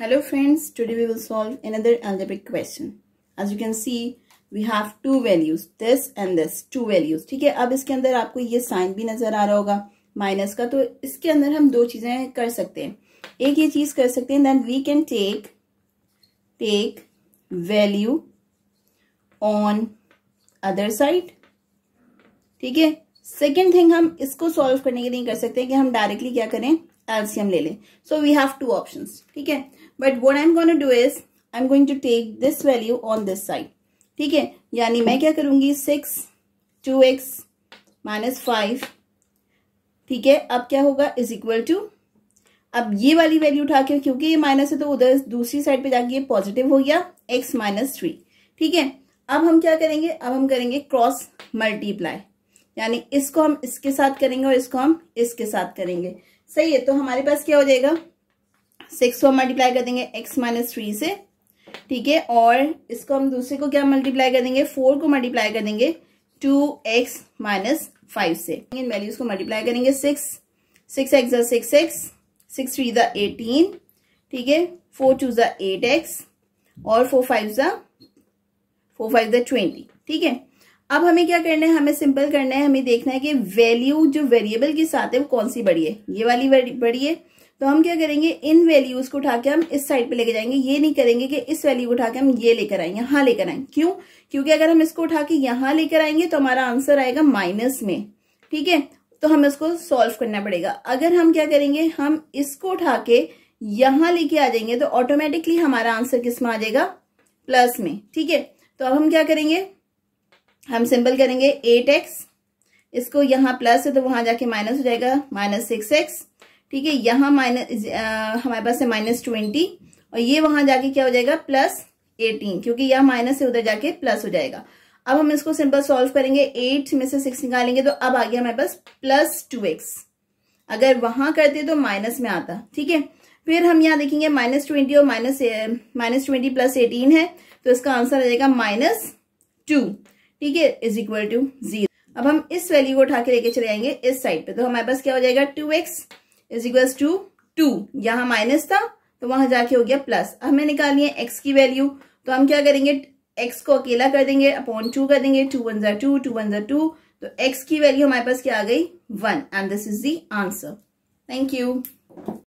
Hello friends, today we will solve another algebraic question. As you can see, we have two values, this and this, two values. ठीक है अब इसके अंदर आपको ये sign भी नजर आ रहा होगा माइनस का तो इसके अंदर हम दो चीजें कर सकते हैं एक ये चीज कर सकते हैं then we can take take value on other side ठीक है सेकेंड थिंग हम इसको सॉल्व करने के लिए कर सकते हैं कि हम डायरेक्टली क्या करें एल्सियम ले लें so we have two option ठीक है but what I am gonna do is I am going to take this value on this side ठीक है यानी मैं क्या करूंगी six two X minus five ठीक है अब क्या होगा इज इक्वल टू अब ये वाली वैल्यू उठा के क्योंकि ये माइनस है तो उधर दूसरी साइड पे जाके ये पॉजिटिव हो गया एक्स माइनस थ्री ठीक है अब हम क्या करेंगे अब हम करेंगे क्रॉस मल्टीप्लाई यानी इसको हम इसके साथ करेंगे और इसको हम इसके साथ करेंगे सही है तो हमारे पास क्या हो जाएगा सिक्स को हम मल्टीप्लाई कर देंगे एक्स माइनस थ्री से ठीक है और इसको हम दूसरे को क्या मल्टीप्लाई कर देंगे फोर को मल्टीप्लाई कर देंगे टू एक्स माइनस फाइव से इन वैल्यूज को मल्टीप्लाई करेंगे six six X six X six three ज़ा एटीन ठीक है फोर टू ज़ा एट एक्स और फोर फाइव ज़ा फोर फाइव ज़ा ट्वेंटी ठीक है अब हमें क्या करना है हमें सिंपल करना है हमें देखना है कि वैल्यू जो वेरिएबल के साथ है वो कौन सी बड़ी है ये वाली बड़ी है तो हम क्या करेंगे इन वैल्यूज को उठा के हम इस साइड पे लेके जाएंगे ये नहीं करेंगे कि इस वैल्यू को उठा के हम ये लेकर आए यहां लेकर आए क्यों क्योंकि अगर हम इसको उठा के यहां लेकर आएंगे तो हमारा आंसर आएगा माइनस में ठीक है तो हमें इसको सॉल्व करना पड़ेगा अगर हम क्या करेंगे हम इसको उठा के यहां लेके आ जाएंगे तो ऑटोमेटिकली हमारा आंसर किस में आ जाएगा प्लस में ठीक है तो अब हम क्या करेंगे हम सिंपल करेंगे एट एक्स इसको यहाँ प्लस है तो वहां जाके माइनस हो जाएगा माइनस सिक्स एक्स ठीक है यहाँ माइनस हमारे पास है माइनस ट्वेंटी और ये वहां जाके क्या हो जाएगा प्लस एटीन क्योंकि यह माइनस से उधर जाके प्लस हो जाएगा अब हम इसको सिंपल सॉल्व करेंगे एट में से सिक्स निकालेंगे तो अब आ गया हमारे पास प्लस टू एक्स अगर वहां करते तो माइनस में आता ठीक है फिर हम यहाँ देखेंगे माइनस ट्वेंटी और minus minus twenty plus eighteen है तो इसका आंसर आ जाएगा माइनस टू ठीक है इज इक्वल टू जीरो अब हम इस वैल्यू को उठा के लेके चले जाएंगे इस साइड पे तो हमारे पास क्या हो जाएगा two X is equal to two यहाँ माइनस था तो वहां जाके हो गया प्लस हमें निकालनी है एक्स की वैल्यू तो हम क्या करेंगे एक्स को अकेला कर देंगे अपॉन टू कर देंगे टू वन जर टू टू वन जार टू तो एक्स की वैल्यू हमारे पास क्या आ गई one and this is the answer thank you